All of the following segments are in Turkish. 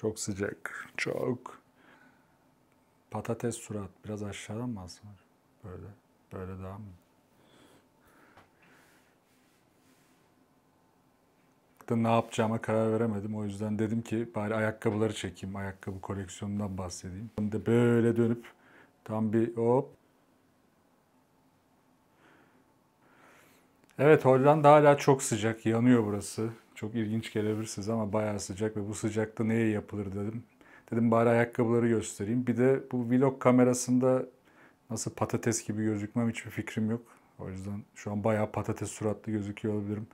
Çok sıcak. Çok. Patates surat. Biraz aşağıdan mı alsın? Böyle. Böyle daha mı? Da ne yapacağıma karar veremedim. O yüzden dedim ki bari ayakkabıları çekeyim. Ayakkabı koleksiyonundan bahsedeyim. De böyle dönüp tam bir hop Evet Hollanda hala çok sıcak. Yanıyor burası. Çok ilginç gelebilir size ama bayağı sıcak ve bu sıcakta neye yapılır dedim. Dedim bari ayakkabıları göstereyim. Bir de bu vlog kamerasında nasıl patates gibi gözükmem hiçbir fikrim yok. O yüzden şu an bayağı patates suratlı gözüküyor olabilirim.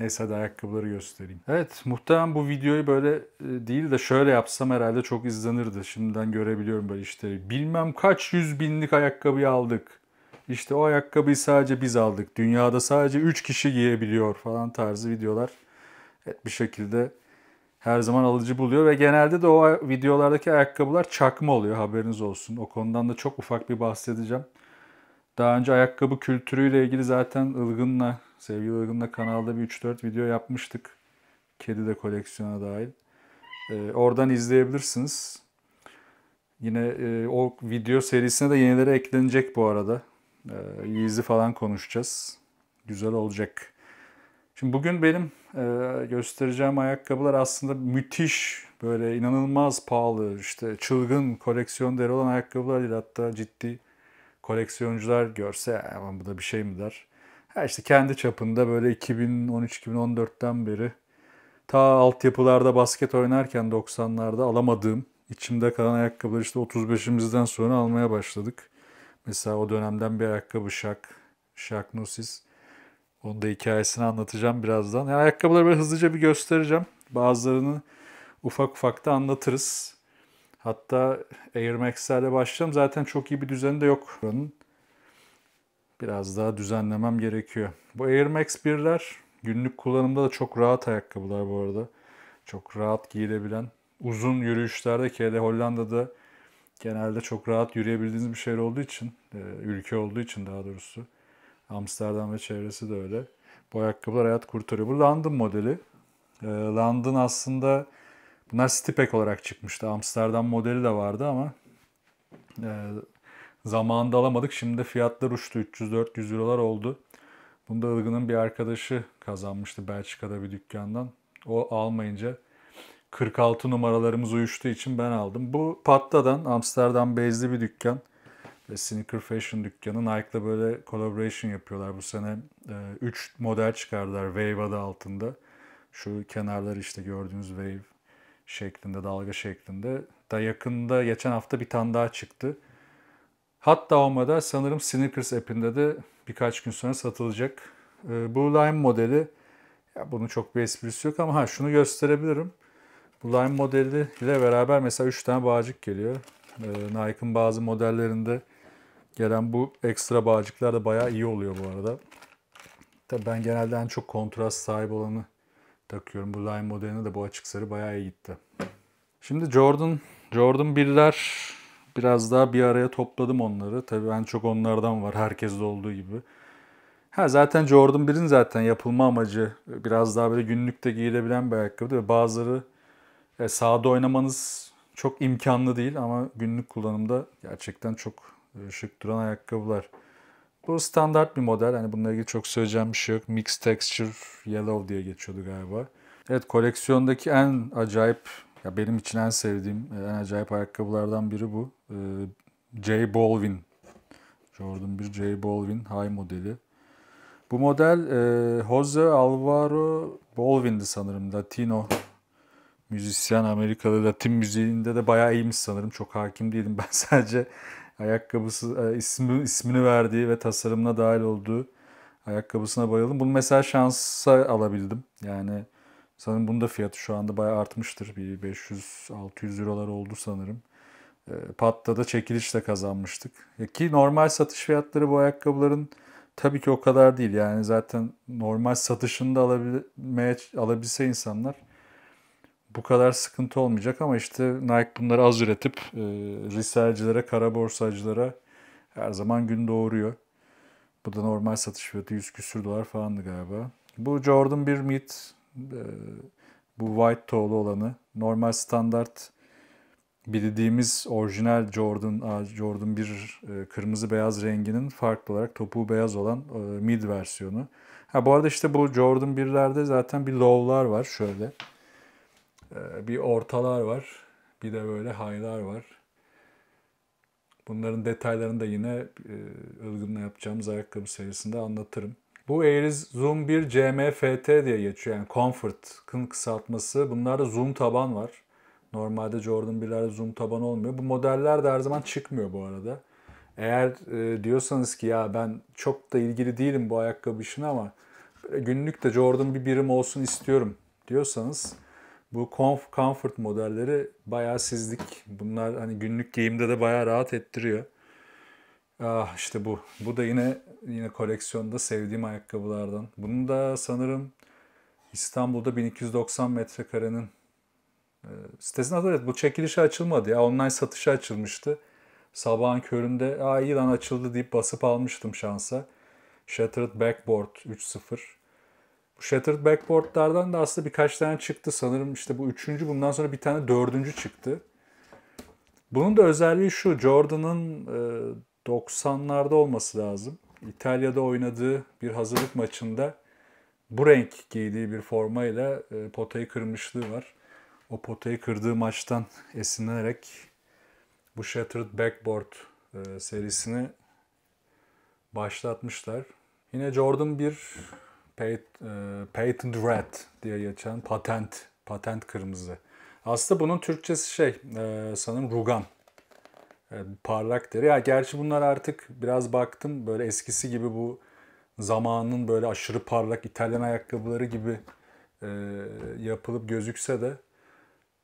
Neyse de ayakkabıları göstereyim. Evet muhtemelen bu videoyu böyle e, değil de şöyle yapsam herhalde çok izlenirdi. Şimdiden görebiliyorum böyle işte bilmem kaç yüz binlik ayakkabıyı aldık. İşte o ayakkabıyı sadece biz aldık. Dünyada sadece 3 kişi giyebiliyor falan tarzı videolar bir şekilde her zaman alıcı buluyor ve genelde de o videolardaki ayakkabılar çakma oluyor haberiniz olsun. O konudan da çok ufak bir bahsedeceğim. Daha önce ayakkabı kültürüyle ilgili zaten Ilgın'la, sevgili Ilgın'la kanalda bir 3-4 video yapmıştık. Kedi de koleksiyona dahil. Ee, oradan izleyebilirsiniz. Yine e, o video serisine de yenileri eklenecek bu arada. Ee, Yeezy falan konuşacağız. Güzel olacak. Şimdi bugün benim e, göstereceğim ayakkabılar aslında müthiş, böyle inanılmaz pahalı, işte çılgın koleksiyon değeri olan ayakkabılar değil. Hatta ciddi koleksiyoncular görse aman bu da bir şey mi der. Ha işte kendi çapında böyle 2013-2014'ten beri ta altyapılarda basket oynarken 90'larda alamadığım içimde kalan ayakkabıları işte 35'imizden sonra almaya başladık. Mesela o dönemden bir ayakkabı şak, şak Nusis. Onun da hikayesini anlatacağım birazdan. Yani ayakkabıları böyle hızlıca bir göstereceğim. Bazılarını ufak ufak da anlatırız. Hatta Air Max'lerle başlayalım. Zaten çok iyi bir düzeni de yok buranın. Biraz daha düzenlemem gerekiyor. Bu Air Max 1'ler günlük kullanımda da çok rahat ayakkabılar bu arada. Çok rahat giyilebilen. Uzun yürüyüşlerde ki hele Hollanda'da genelde çok rahat yürüyebildiğiniz bir şehir olduğu için, e, ülke olduğu için daha doğrusu Amsterdam ve çevresi de öyle. Bu ayakkabılar hayat kurtarıyor. Bu London modeli. E, London aslında bunlar Stipek olarak çıkmıştı. Amsterdam modeli de vardı ama e, zamanında alamadık. Şimdi fiyatlar uçtu. 300-400 eurolar oldu. Bunu da Ilgın'ın bir arkadaşı kazanmıştı Belçika'da bir dükkandan. O almayınca 46 numaralarımız uyuştuğu için ben aldım. Bu Patta'dan Amsterdam bezli bir dükkan ve Sneaker Fashion dükkanı Nike'la böyle collaboration yapıyorlar. Bu sene 3 e, model çıkardılar Wave adı altında. Şu kenarları işte gördüğünüz Wave şeklinde, dalga şeklinde. Da yakında geçen hafta bir tane daha çıktı. Hatta o model sanırım Sneakers app'inde de birkaç gün sonra satılacak. E, bu Lime modeli, ya bunun çok bir esprisi yok ama ha şunu gösterebilirim. Bu Lime modeli ile beraber mesela 3 tane bağcık geliyor. E, Nike'ın bazı modellerinde Gelen bu ekstra bağcıklar da bayağı iyi oluyor bu arada. Tabii ben genelde en çok kontrast sahip olanı takıyorum. Bu Lime modeline de bu açık sarı bayağı iyi gitti. Şimdi Jordan, Jordan 1'ler biraz daha bir araya topladım onları. Tabii en çok onlardan var herkes olduğu gibi. Ha zaten Jordan 1'in zaten yapılma amacı biraz daha böyle günlük de giyilebilen bir ayakkabı ve bazıları e, sahada oynamanız çok imkanlı değil ama günlük kullanımda gerçekten çok şık duran ayakkabılar. Bu standart bir model. Hani bununla ilgili çok söyleyeceğim bir şey yok. Mix Texture Yellow diye geçiyordu galiba. Evet koleksiyondaki en acayip, ya benim için en sevdiğim, e, en acayip ayakkabılardan biri bu. Ee, J Balvin. Jordan 1 J Balvin High modeli. Bu model e, Jose Alvaro Balvin'di sanırım. Latino müzisyen Amerikalı Latin müziğinde de bayağı iyiymiş sanırım. Çok hakim değilim. Ben sadece ayakkabısı e, ismi, ismini verdiği ve tasarımına dahil olduğu ayakkabısına bayıldım. Bunu mesela şansa alabildim. Yani sanırım bunun da fiyatı şu anda bayağı artmıştır. Bir 500-600 eurolar oldu sanırım. E, Patta da çekilişle kazanmıştık. E, ki normal satış fiyatları bu ayakkabıların tabii ki o kadar değil. Yani zaten normal satışında da alabilmeye, alabilse insanlar bu kadar sıkıntı olmayacak ama işte Nike bunları az üretip e, reselcilere, kara borsacılara her zaman gün doğuruyor. Bu da normal satış fiyatı 100 küsür dolar falandı galiba. Bu Jordan 1 Mid, e, bu white toe'lu olanı. Normal standart bildiğimiz orijinal Jordan Jordan 1 e, kırmızı beyaz renginin farklı olarak topuğu beyaz olan e, mid versiyonu. Ha bu arada işte bu Jordan 1'lerde zaten bir low'lar var şöyle. Ee, bir ortalar var. Bir de böyle haylar var. Bunların detaylarını da yine ılgınla e, yapacağımız ayakkabı serisinde anlatırım. Bu Aeris Zoom 1 CMFT diye geçiyor. Yani Comfort'ın kısaltması. Bunlarda zoom taban var. Normalde Jordan 1'lerde zoom taban olmuyor. Bu modeller de her zaman çıkmıyor bu arada. Eğer e, diyorsanız ki ya ben çok da ilgili değilim bu ayakkabı işine ama günlük de Jordan bir birim olsun istiyorum diyorsanız bu comfort modelleri bayağı sizlik. Bunlar hani günlük giyimde de bayağı rahat ettiriyor. Ah işte bu. Bu da yine yine koleksiyonda sevdiğim ayakkabılardan. Bunu da sanırım İstanbul'da 1290 metrekarenin e, sitesine adı evet bu çekilişe açılmadı ya. Online satışa açılmıştı. Sabahın köründe aa iyi lan açıldı deyip basıp almıştım şansa. Shattered Backboard 3.0 Shattered Backboard'lardan da aslında birkaç tane çıktı. Sanırım işte bu üçüncü bundan sonra bir tane dördüncü çıktı. Bunun da özelliği şu Jordan'ın e, 90'larda olması lazım. İtalya'da oynadığı bir hazırlık maçında bu renk giydiği bir formayla e, potayı kırmışlığı var. O potayı kırdığı maçtan esinlenerek bu Shattered Backboard e, serisini başlatmışlar. Yine Jordan bir e, patent Red diye geçen patent, patent kırmızı. Aslında bunun Türkçesi şey e, sanırım rugan. E, parlak deri. Ya gerçi bunlar artık biraz baktım böyle eskisi gibi bu zamanın böyle aşırı parlak İtalyan ayakkabıları gibi yapılıp gözükse de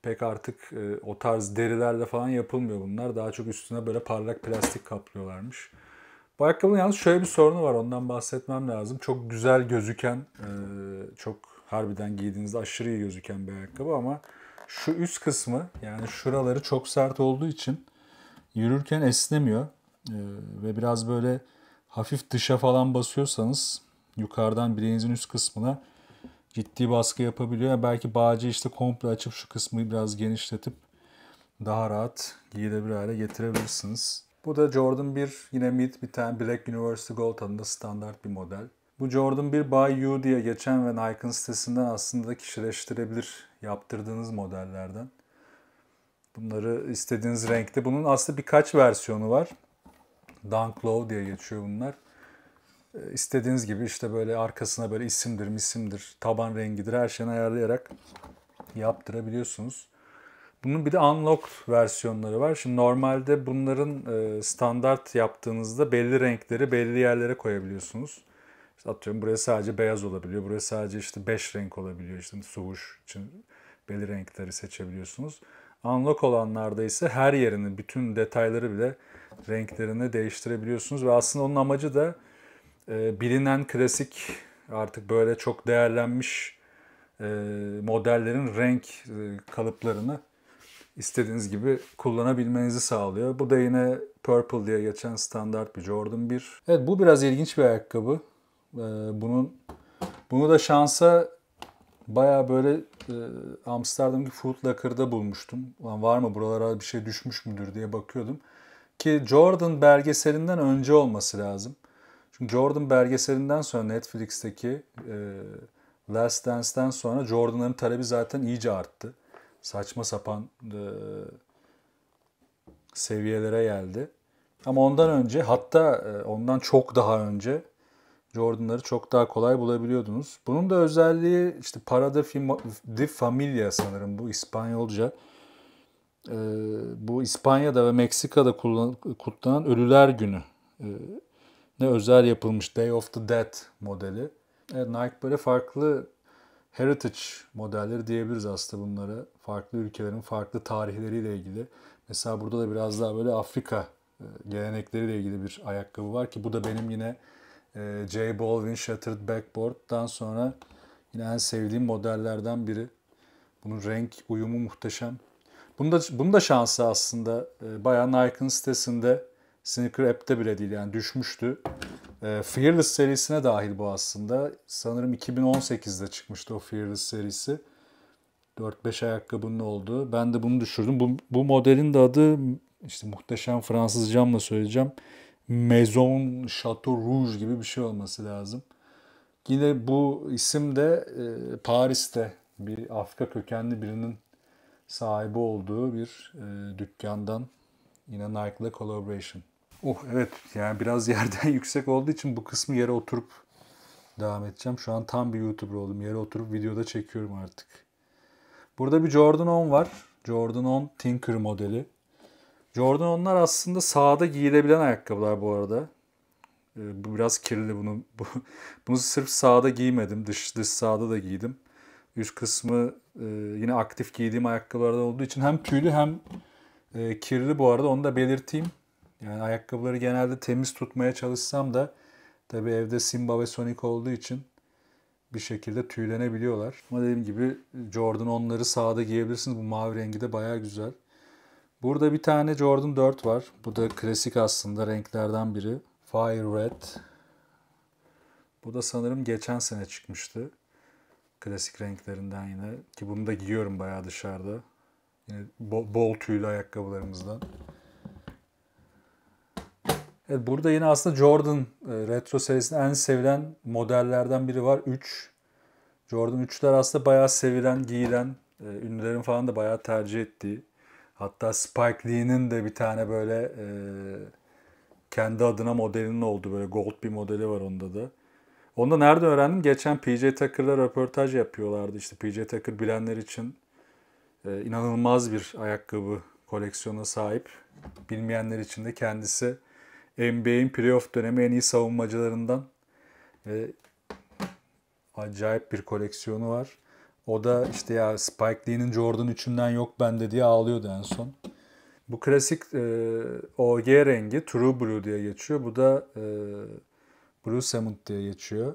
pek artık o tarz derilerle falan yapılmıyor bunlar. Daha çok üstüne böyle parlak plastik kaplıyorlarmış. Bu ayakkabının yalnız şöyle bir sorunu var ondan bahsetmem lazım. Çok güzel gözüken, e, çok harbiden giydiğinizde aşırı iyi gözüken bir ayakkabı ama şu üst kısmı yani şuraları çok sert olduğu için yürürken esnemiyor. E, ve biraz böyle hafif dışa falan basıyorsanız yukarıdan bileğinizin üst kısmına ciddi baskı yapabiliyor. Yani belki bağcı işte komple açıp şu kısmı biraz genişletip daha rahat giyilebilir hale getirebilirsiniz. Bu da Jordan 1 yine mid biten Black University Gold adında standart bir model. Bu Jordan 1 by you diye geçen ve Nike'ın sitesinden aslında kişileştirebilir yaptırdığınız modellerden. Bunları istediğiniz renkte. Bunun aslında birkaç versiyonu var. Dunk Low diye geçiyor bunlar. Ee, istediğiniz gibi işte böyle arkasına böyle isimdir, misimdir, taban rengidir her şeyini ayarlayarak yaptırabiliyorsunuz. Bunun bir de unlocked versiyonları var. Şimdi normalde bunların e, standart yaptığınızda belli renkleri belli yerlere koyabiliyorsunuz. İşte atıyorum buraya sadece beyaz olabiliyor. Buraya sadece işte 5 renk olabiliyor. İşte suhuş için belli renkleri seçebiliyorsunuz. Unlock olanlarda ise her yerini, bütün detayları bile renklerini değiştirebiliyorsunuz. Ve aslında onun amacı da e, bilinen klasik artık böyle çok değerlenmiş e, modellerin renk e, kalıplarını istediğiniz gibi kullanabilmenizi sağlıyor. Bu da yine Purple diye geçen standart bir Jordan 1. Evet bu biraz ilginç bir ayakkabı. Ee, bunun bunu da şansa baya böyle e, Amsterdam'daki Footlocker'da bulmuştum. Lan var mı buralara bir şey düşmüş müdür diye bakıyordum. Ki Jordan belgeselinden önce olması lazım. Çünkü Jordan belgeselinden sonra Netflix'teki e, Last Dance'den sonra Jordanların talebi zaten iyice arttı saçma sapan e, seviyelere geldi. Ama ondan önce hatta e, ondan çok daha önce Jordan'ları çok daha kolay bulabiliyordunuz. Bunun da özelliği işte Parada de Familia sanırım bu İspanyolca. E, bu İspanya'da ve Meksika'da kullan, kutlanan Ölüler Günü. E, ne özel yapılmış Day of the Dead modeli. E, Nike böyle farklı heritage modelleri diyebiliriz aslında bunlara. Farklı ülkelerin farklı tarihleriyle ilgili. Mesela burada da biraz daha böyle Afrika e, gelenekleriyle ilgili bir ayakkabı var ki bu da benim yine e, J. Balvin Shattered Backboard'dan sonra yine en sevdiğim modellerden biri. Bunun renk uyumu muhteşem. Bunun da, bunun da şansı aslında e, bayağı Nike'ın sitesinde Sneaker App'te bile değil yani düşmüştü. Ee, Fearless serisine dahil bu aslında. Sanırım 2018'de çıkmıştı o Fearless serisi. 4-5 ayakkabının olduğu. Ben de bunu düşürdüm. Bu, bu modelin de adı işte muhteşem Fransızcamla söyleyeceğim. Maison Chateau Rouge gibi bir şey olması lazım. Yine bu isim de e, Paris'te bir Afrika kökenli birinin sahibi olduğu bir e, dükkandan yine Nike'la collaboration Oh evet yani biraz yerden yüksek olduğu için bu kısmı yere oturup devam edeceğim. Şu an tam bir YouTuber oldum. Yere oturup videoda çekiyorum artık. Burada bir Jordan 10 var. Jordan 10 Tinker modeli. Jordan 10'lar aslında sahada giyilebilen ayakkabılar bu arada. Ee, bu biraz kirli bunu. Bu, bunu sırf sahada giymedim. Dış, dış sahada da giydim. Üst kısmı e, yine aktif giydiğim ayakkabılardan olduğu için hem tüylü hem e, kirli bu arada onu da belirteyim. Yani ayakkabıları genelde temiz tutmaya çalışsam da tabii evde Simba ve Sonic olduğu için bir şekilde tüylenebiliyorlar. Ama dediğim gibi Jordan onları sağda giyebilirsiniz. Bu mavi rengi de bayağı güzel. Burada bir tane Jordan 4 var. Bu da klasik aslında renklerden biri. Fire Red. Bu da sanırım geçen sene çıkmıştı. Klasik renklerinden yine. Ki bunu da giyiyorum bayağı dışarıda. Yine bol, bol tüylü ayakkabılarımızdan. Evet, burada yine aslında Jordan e, retro serisinin en sevilen modellerden biri var. 3. Jordan 3'ler aslında bayağı sevilen, giyilen, e, ünlülerin falan da bayağı tercih ettiği. Hatta Spike Lee'nin de bir tane böyle e, kendi adına modelinin oldu. Böyle gold bir modeli var onda da. Onu da nerede öğrendim? Geçen PJ Tucker'la röportaj yapıyorlardı. İşte PJ Tucker bilenler için inanılmaz bir ayakkabı koleksiyona sahip. Bilmeyenler için de kendisi NBA'in playoff dönemi en iyi savunmacılarından. E, acayip bir koleksiyonu var. O da işte ya Spike Lee'nin Jordan üçünden yok bende diye ağlıyordu en son. Bu klasik e, OG rengi True Blue diye geçiyor. Bu da e, Blue Cement diye geçiyor.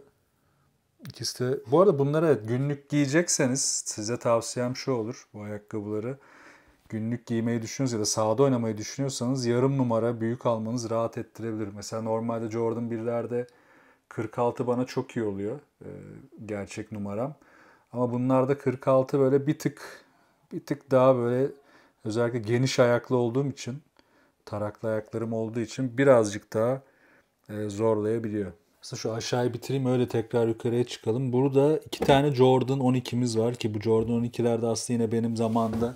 İkisi de, bu arada bunları günlük giyecekseniz size tavsiyem şu olur bu ayakkabıları günlük giymeyi düşünüyorsanız ya da sahada oynamayı düşünüyorsanız yarım numara büyük almanız rahat ettirebilir. Mesela normalde Jordan 1'lerde 46 bana çok iyi oluyor e, gerçek numaram. Ama bunlarda 46 böyle bir tık bir tık daha böyle özellikle geniş ayaklı olduğum için taraklı ayaklarım olduğu için birazcık daha e, zorlayabiliyor. Mesela şu aşağıyı bitireyim öyle tekrar yukarıya çıkalım. Burada iki tane Jordan 12'miz var ki bu Jordan 12'lerde aslında yine benim zamanda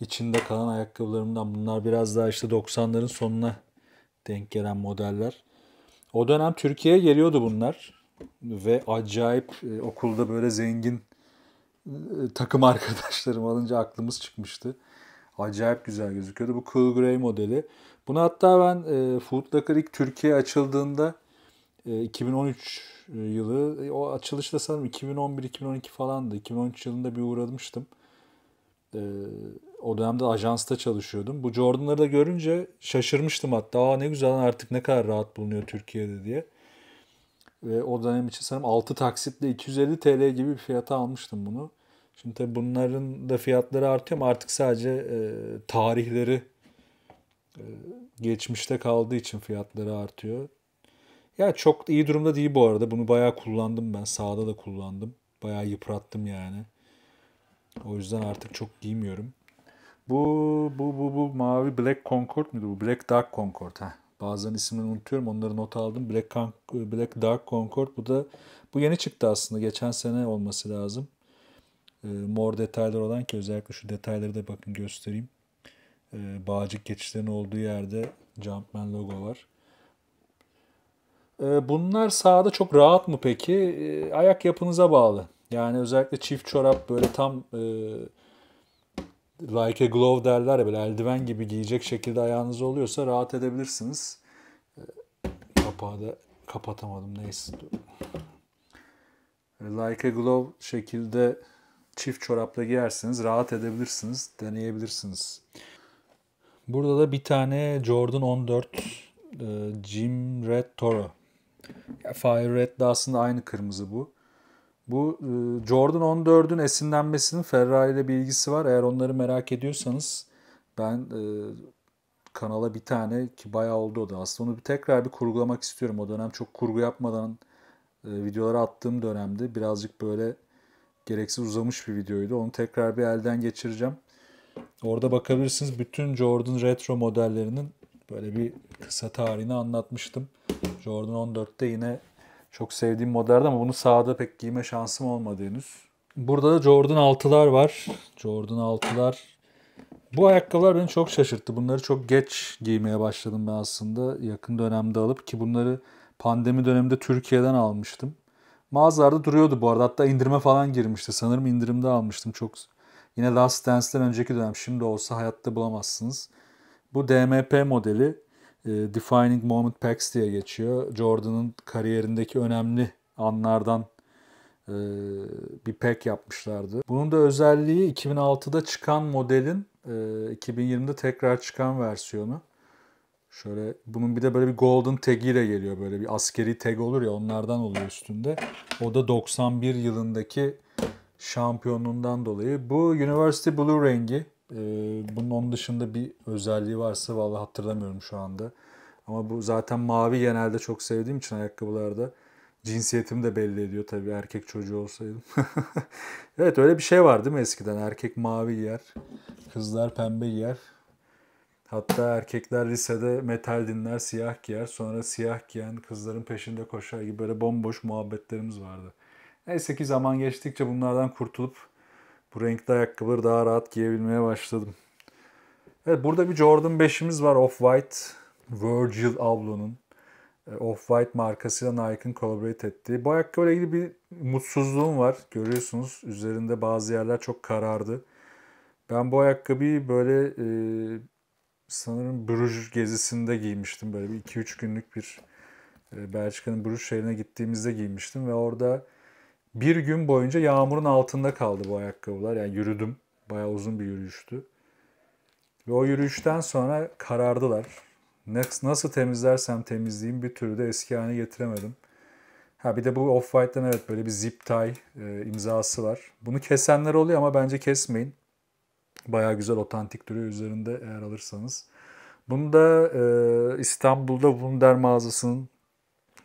içinde kalan ayakkabılarımdan. Bunlar biraz daha işte 90'ların sonuna denk gelen modeller. O dönem Türkiye'ye geliyordu bunlar. Ve acayip e, okulda böyle zengin e, takım arkadaşlarım alınca aklımız çıkmıştı. Acayip güzel gözüküyordu. Bu Cool Grey modeli. Bunu hatta ben e, Food Locker ilk Türkiye açıldığında e, 2013 e, yılı e, o açılışta sanırım 2011-2012 falandı. 2013 yılında bir uğramıştım. E, o dönemde ajansta çalışıyordum. Bu Jordan'ları da görünce şaşırmıştım hatta. Aa ne güzel artık ne kadar rahat bulunuyor Türkiye'de diye. Ve o dönem için sanırım 6 taksitle 250 TL gibi bir fiyata almıştım bunu. Şimdi tabii bunların da fiyatları artıyor ama artık sadece e, tarihleri e, geçmişte kaldığı için fiyatları artıyor. Ya çok iyi durumda değil bu arada. Bunu bayağı kullandım ben. Sağda da kullandım. Bayağı yıprattım yani. O yüzden artık çok giymiyorum. Bu, bu, bu, bu mavi Black Concord muydu bu? Black Dark Concord. ha Bazen isimlerini unutuyorum. Onları not aldım. Black, Black Dark Concord. Bu da bu yeni çıktı aslında. Geçen sene olması lazım. E, mor detaylar olan ki özellikle şu detayları da bakın göstereyim. E, bağcık geçişlerinin olduğu yerde Jumpman logo var. E, bunlar sahada çok rahat mı peki? E, ayak yapınıza bağlı. Yani özellikle çift çorap böyle tam e, like a glove derler ya böyle eldiven gibi giyecek şekilde ayağınız oluyorsa rahat edebilirsiniz. Ee, kapağı da kapatamadım neyse. Ee, like a glove şekilde çift çorapla giyersiniz. Rahat edebilirsiniz. Deneyebilirsiniz. Burada da bir tane Jordan 14 e, Jim Red Toro. Fire Red de aslında aynı kırmızı bu. Bu e, Jordan 14'ün esinlenmesinin Ferrari ile bir ilgisi var. Eğer onları merak ediyorsanız ben e, kanala bir tane ki bayağı oldu o da aslında onu bir tekrar bir kurgulamak istiyorum. O dönem çok kurgu yapmadan e, videoları attığım dönemde birazcık böyle gereksiz uzamış bir videoydu. Onu tekrar bir elden geçireceğim. Orada bakabilirsiniz bütün Jordan retro modellerinin böyle bir kısa tarihini anlatmıştım. Jordan 14'te yine çok sevdiğim modelde ama bunu sahada pek giyme şansım olmadı henüz. Burada da Jordan 6'lar var. Jordan 6'lar. Bu ayakkabılar beni çok şaşırttı. Bunları çok geç giymeye başladım ben aslında. Yakın dönemde alıp ki bunları pandemi döneminde Türkiye'den almıştım. Mağazalarda duruyordu bu arada. Hatta indirime falan girmişti. Sanırım indirimde almıştım. Çok yine Last Dance'den önceki dönem. Şimdi olsa hayatta bulamazsınız. Bu DMP modeli e, Defining Moment Packs diye geçiyor. Jordan'ın kariyerindeki önemli anlardan e, bir pack yapmışlardı. Bunun da özelliği 2006'da çıkan modelin 2020'de e, tekrar çıkan versiyonu. Şöyle bunun bir de böyle bir golden tagiyle geliyor. Böyle bir askeri tag olur ya onlardan oluyor üstünde. O da 91 yılındaki şampiyonluğundan dolayı. Bu University Blue rengi. Ee, bunun onun dışında bir özelliği varsa vallahi hatırlamıyorum şu anda. Ama bu zaten mavi genelde çok sevdiğim için ayakkabılarda cinsiyetimi de belli ediyor tabii erkek çocuğu olsaydım. evet öyle bir şey var değil mi eskiden? Erkek mavi giyer, kızlar pembe giyer. Hatta erkekler lisede metal dinler, siyah giyer. Sonra siyah giyen kızların peşinde koşar gibi böyle bomboş muhabbetlerimiz vardı. Neyse ki zaman geçtikçe bunlardan kurtulup bu renkli ayakkabıları daha rahat giyebilmeye başladım. Evet burada bir Jordan 5'imiz var Off-White. Virgil Abloh'un e, Off-White markasıyla Nike'ın collaborate ettiği. Bu ayakkabıyla ilgili bir mutsuzluğum var. Görüyorsunuz üzerinde bazı yerler çok karardı. Ben bu ayakkabıyı böyle e, sanırım Bruges gezisinde giymiştim. Böyle bir 2-3 günlük bir e, Belçika'nın Bruges şehrine gittiğimizde giymiştim ve orada bir gün boyunca yağmurun altında kaldı bu ayakkabılar. Yani yürüdüm. Bayağı uzun bir yürüyüştü. Ve o yürüyüşten sonra karardılar. Nasıl temizlersem temizleyeyim bir türlü de eski haline getiremedim. Ha bir de bu Off-White'den evet böyle bir zip tie e, imzası var. Bunu kesenler oluyor ama bence kesmeyin. Bayağı güzel otantik duruyor üzerinde eğer alırsanız. Bunu da e, İstanbul'da Wunder mağazasının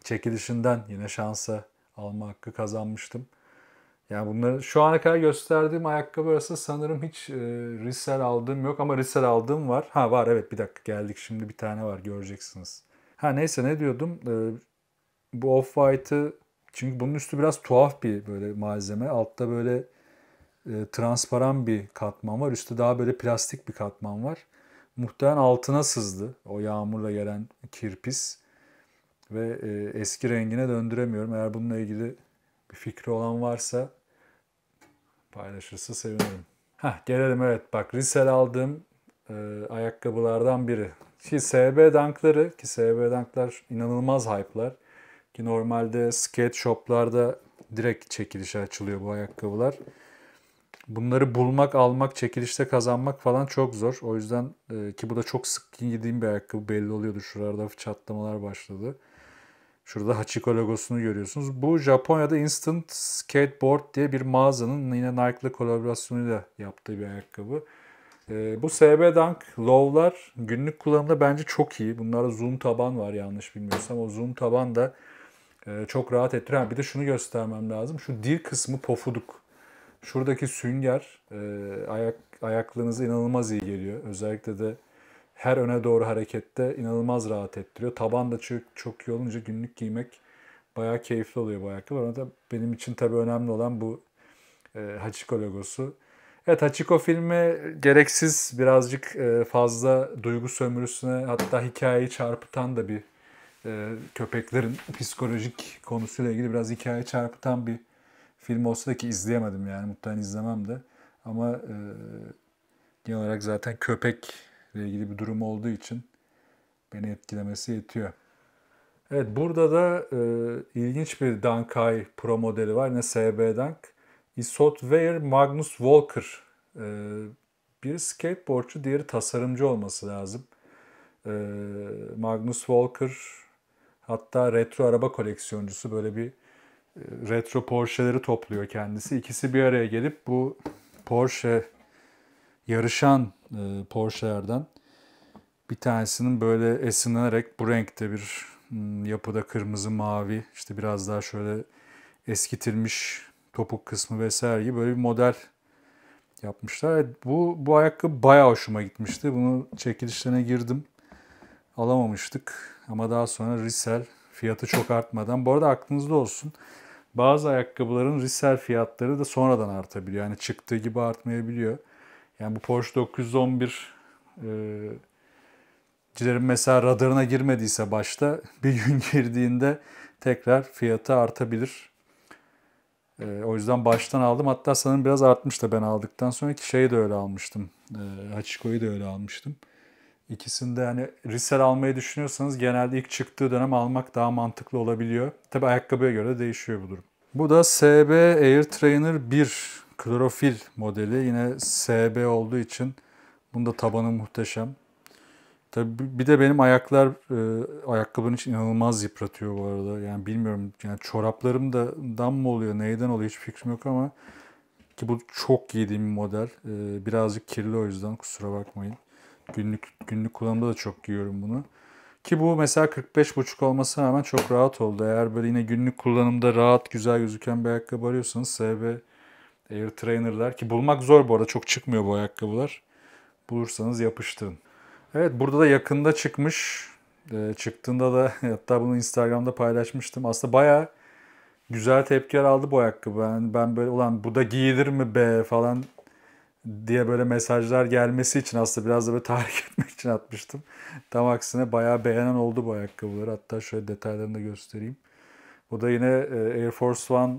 çekilişinden yine şansa alma hakkı kazanmıştım. Yani bunları şu ana kadar gösterdiğim ayakkabı arasında sanırım hiç e, Rissel aldığım yok ama Rissel aldığım var. Ha var evet bir dakika geldik şimdi bir tane var göreceksiniz. Ha neyse ne diyordum. E, bu Off-White'ı çünkü bunun üstü biraz tuhaf bir böyle malzeme. Altta böyle e, transparan bir katman var. Üstü daha böyle plastik bir katman var. Muhtemelen altına sızdı o yağmurla gelen kirpis ve e, eski rengine döndüremiyorum. Eğer bununla ilgili bir fikri olan varsa paylaşırsa sevinirim. Hah gelelim evet bak Risel aldığım e, ayakkabılardan biri. Ki SB Dunk'ları ki SB Dunk'lar inanılmaz hype'lar. Ki normalde skate shop'larda direkt çekilişe açılıyor bu ayakkabılar. Bunları bulmak, almak, çekilişte kazanmak falan çok zor. O yüzden e, ki bu da çok sık giydiğim bir ayakkabı belli oluyordu. Şurada hafif çatlamalar başladı. Şurada Hachiko logosunu görüyorsunuz. Bu Japonya'da Instant Skateboard diye bir mağazanın yine Nike'lı kolaborasyonuyla yaptığı bir ayakkabı. E, bu SB Dunk Low'lar günlük kullanımda bence çok iyi. Bunlarda zoom taban var yanlış bilmiyorsam. O zoom taban da e, çok rahat ettiriyor. bir de şunu göstermem lazım. Şu dil kısmı pofuduk. Şuradaki sünger e, ayak ayaklığınıza inanılmaz iyi geliyor. Özellikle de her öne doğru harekette inanılmaz rahat ettiriyor. Taban da çok, çok iyi olunca günlük giymek bayağı keyifli oluyor bu ayakkabılar. Ama da benim için tabii önemli olan bu e, Hachiko logosu. Evet Hachiko filmi gereksiz birazcık e, fazla duygu sömürüsüne hatta hikayeyi çarpıtan da bir e, köpeklerin psikolojik konusuyla ilgili biraz hikaye çarpıtan bir film olsa da ki izleyemedim yani muhtemelen izlemem de. Ama e, genel olarak zaten köpek ile ilgili bir durum olduğu için beni etkilemesi yetiyor. Evet burada da e, ilginç bir Dankai Pro modeli var. ne SB Dank. Isot Weir Magnus Walker. E, biri skateboardçu, diğeri tasarımcı olması lazım. E, Magnus Walker hatta retro araba koleksiyoncusu. Böyle bir e, retro Porsche'leri topluyor kendisi. İkisi bir araya gelip bu Porsche yarışan e, Porsche'lerden bir tanesinin böyle esinlenerek bu renkte bir hmm, yapıda kırmızı mavi işte biraz daha şöyle eskitilmiş topuk kısmı vesaire gibi böyle bir model yapmışlar. Evet, bu bu ayakkabı bayağı hoşuma gitmişti. Bunu çekilişlerine girdim. Alamamıştık ama daha sonra Risel fiyatı çok artmadan. Bu arada aklınızda olsun. Bazı ayakkabıların Risel fiyatları da sonradan artabiliyor. Yani çıktığı gibi artmayabiliyor. Yani bu Porsche 911 e, cilerin mesela radarına girmediyse başta bir gün girdiğinde tekrar fiyatı artabilir. E, o yüzden baştan aldım. Hatta sanırım biraz artmış da ben aldıktan sonra ki şeyi de öyle almıştım. E, Hachiko'yu da öyle almıştım. İkisinde hani risel almayı düşünüyorsanız genelde ilk çıktığı dönem almak daha mantıklı olabiliyor. Tabi ayakkabıya göre değişiyor bu durum. Bu da SB Air Trainer 1 klorofil modeli yine SB olduğu için bunda tabanı muhteşem. Tabii bir de benim ayaklar e, ayakkabının için inanılmaz yıpratıyor bu arada. Yani bilmiyorum yani çoraplarım da dam mı oluyor neyden oluyor hiç fikrim yok ama ki bu çok giydiğim bir model. E, birazcık kirli o yüzden kusura bakmayın. Günlük günlük kullanımda da çok giyiyorum bunu. Ki bu mesela 45,5 olmasına rağmen çok rahat oldu. Eğer böyle yine günlük kullanımda rahat güzel gözüken bir ayakkabı arıyorsanız SB Air Trainer'lar ki bulmak zor bu arada çok çıkmıyor bu ayakkabılar. Bulursanız yapıştırın. Evet burada da yakında çıkmış. E, çıktığında da hatta bunu Instagram'da paylaşmıştım. Aslında baya güzel tepkiler aldı bu ayakkabı. Yani ben böyle ulan bu da giyilir mi be falan diye böyle mesajlar gelmesi için aslında biraz da böyle tahrik etmek için atmıştım. Tam aksine bayağı beğenen oldu bu ayakkabıları. Hatta şöyle detaylarını da göstereyim. Bu da yine e, Air Force One